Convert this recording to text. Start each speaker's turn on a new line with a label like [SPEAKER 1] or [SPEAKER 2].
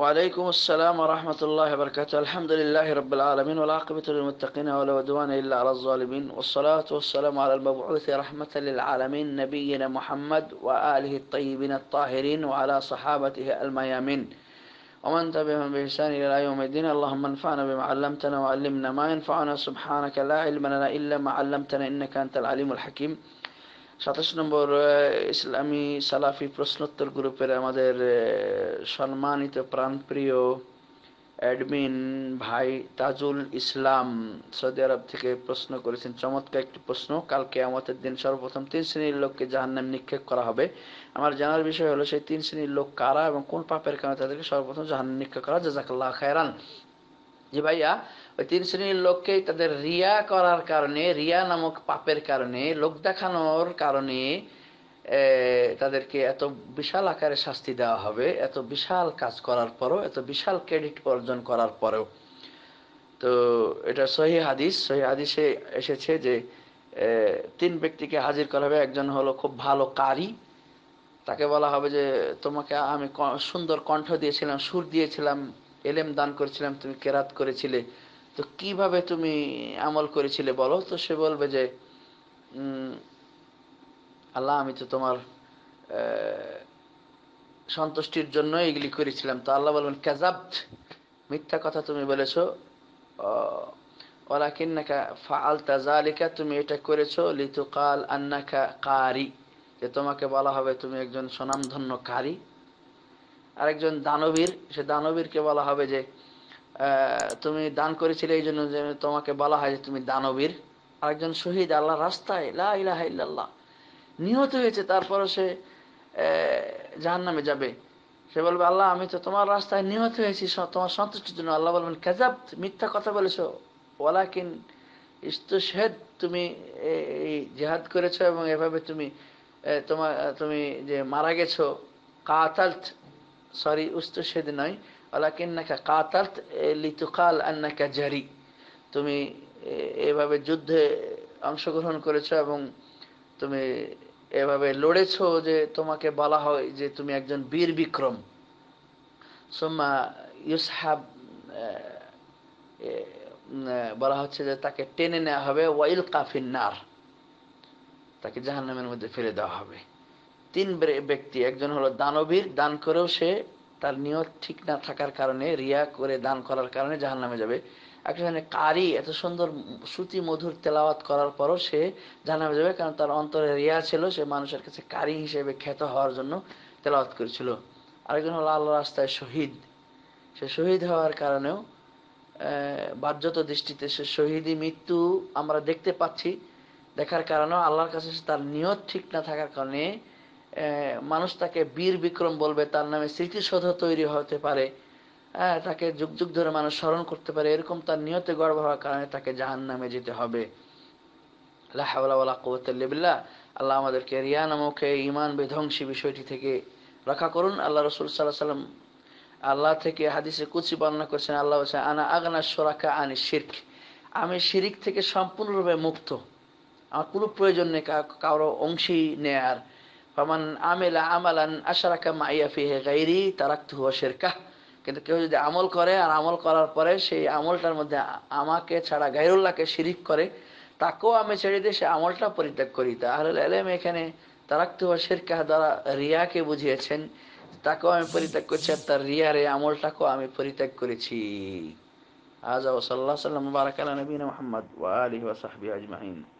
[SPEAKER 1] وعليكم السلام ورحمة الله وبركاته الحمد لله رب العالمين والعاقبة للمتقين ولا عدوان إلا على الظالمين والصلاة والسلام على المبعوث رحمة للعالمين نبينا محمد وآله الطيبين الطاهرين وعلى صحابته الميامين ومن تبعهم بإحسان إلى يوم الدين اللهم انفعنا بما علمتنا وعلمنا ما ينفعنا سبحانك لا علم لنا إلا ما علمتنا إنك أنت العليم الحكيم সাতাশ নম্বর ইসলামী সালাফি প্রশ্নোত্তর গ্রুপের আমাদের সম্মানিত প্রাণপ্রিয় অ্যাডমিন ভাই তাজুল ইসলাম সৌদি আরব থেকে প্রশ্ন করেছেন চমৎকার একটি প্রশ্ন কালকে আমাদের দিন সর্বপ্রথম তিন শ্রেণীর লোককে জাহান্নাম নিক্ষেপ করা হবে আমার জানার বিষয় হলো সেই তিন শ্রেণীর লোক কারা এবং কোন পাপের কারণে তাদেরকে সর্বপ্রথম জাহান নিক্ষেপ করা জাজাকাল্লাহ খায়রান যে ভাইয়া ওই তিন শ্রেণীর লোককেই তাদের রিয়া করার কারণে রিয়া নামক পাপের কারণে লোক দেখানোর কারণে তাদেরকে এত বিশাল আকারে শাস্তি দেওয়া হবে এত বিশাল কাজ করার পরও এত বিশাল ক্রেডিট অর্জন করার পরেও তো এটা সহি হাদিস সহি হাদিসে এসেছে যে তিন ব্যক্তিকে হাজির করা হবে একজন হলো খুব ভালো কারি তাকে বলা হবে যে তোমাকে আমি সুন্দর কণ্ঠ দিয়েছিলাম সুর দিয়েছিলাম এলেম দান করেছিলাম তুমি কেরাত করেছিলে তো কিভাবে তুমি আমল করেছিলে বলো তো সে বলবে যে আল্লাহ আমি তো তোমার সন্তুষ্টির জন্য এগুলি করেছিলাম তো আল্লাহ বলবেন কাজাবত মিথ্যা কথা তুমি বলেছ ওরা কিন্নাকা ফাল তাজালিকা তুমি এটা করেছো লিতু কাল আন্নাকা কারি যে তোমাকে বলা হবে তুমি একজন স্বনামধন্য কারী আরেকজন দানবীর সে দানবীরকে বলা হবে যে তুমি দান করেছিলে এই জন্য যে তোমাকে বলা হয় যে তুমি দানবীর আরেকজন শহীদ আল্লাহ রাস্তায় ইলাহা ইল্লাল্লাহ নিহত হয়েছে তারপরে সে জাহান নামে যাবে সে বলবে আল্লাহ আমি তো তোমার রাস্তায় নিহত হয়েছি তোমার সন্তুষ্টির জন্য আল্লাহ বলবেন কেজাব মিথ্যা কথা বলেছো ওলাকিন ইস্তুশেদ তুমি এই জেহাদ করেছো এবং এভাবে তুমি তোমার তুমি যে মারা গেছো কাতাল সরি উস্তুষেদ নয় আলাকিন্নাকা কাতাত লিতুকাল আন্নাকা জারি তুমি এভাবে যুদ্ধে অংশগ্রহণ করেছো এবং তুমি এভাবে লড়েছো যে তোমাকে বলা হয় যে তুমি একজন বীর বিক্রম সোম্মা ইউসহাব বলা হচ্ছে যে তাকে টেনে নেওয়া হবে ওয়াইল কাফিন নার তাকে জাহান্নামের মধ্যে ফেলে দেওয়া হবে তিন ব্যক্তি একজন হলো দানবীর দান করেও সে তার নিয়ত ঠিক না থাকার কারণে রিয়া করে দান করার কারণে জাহান নামে যাবে একজনে কারি এত সুন্দর শ্রুতি মধুর তেলাওয়াত করার পরও সে জাহান নামে যাবে কারণ তার অন্তরে রিয়া ছিল সে মানুষের কাছে কারি হিসেবে খ্যাত হওয়ার জন্য তেলাওয়াত করেছিল আরেকজন হলো আল্লাহ রাস্তায় শহীদ সে শহীদ হওয়ার কারণেও বাহ্যত দৃষ্টিতে সে শহীদি মৃত্যু আমরা দেখতে পাচ্ছি দেখার কারণেও আল্লাহর কাছে তার নিয়ত ঠিক না থাকার কারণে মানুষ তাকে বীর বিক্রম বলবে তার নামে স্মৃতিসৌধ তৈরি হতে পারে হ্যাঁ তাকে যুগ যুগ ধরে মানুষ স্মরণ করতে পারে এরকম তার নিয়তে গর্ব হওয়ার কারণে তাকে জাহান নামে যেতে হবে আল্লাহ আল্লাহ আমাদেরকে রিয়া নামক ইমান বিধ্বংসী বিষয়টি থেকে রক্ষা করুন আল্লাহ রসুল সাল্লাহ সাল্লাম আল্লাহ থেকে হাদিসে কুচি বর্ণনা করছেন আল্লাহ বলছেন আনা আগনা সোরাকা আনি শির্ক আমি শিরিক থেকে সম্পূর্ণরূপে মুক্ত আমার কোনো প্রয়োজন নেই কারো অংশী নেয়ার ফমান আমেলা আমালান আশারাকা মাইয়া ফিহে গাইরি তারাক্ত হুয়া শেরকা কিন্তু কেউ যদি আমল করে আর আমল করার পরে সেই আমলটার মধ্যে আমাকে ছাড়া গাইরুল্লাহকে শিরিক করে তাকেও আমি ছেড়ে দিয়ে সে আমলটা পরিত্যাগ করি তাহলে এলেম এখানে তারাক্ত হুয়া শেরকা দ্বারা রিয়াকে বুঝিয়েছেন তাকেও আমি পরিত্যাগ করছি আর তার রিয়ারে আমলটাকেও আমি পরিত্যাগ করেছি আজ সাল্লাহ সাল্লাম বারাকাল নবীন মোহাম্মদ ওয়ালি আলহি ওয়া সাহবি আজমাইন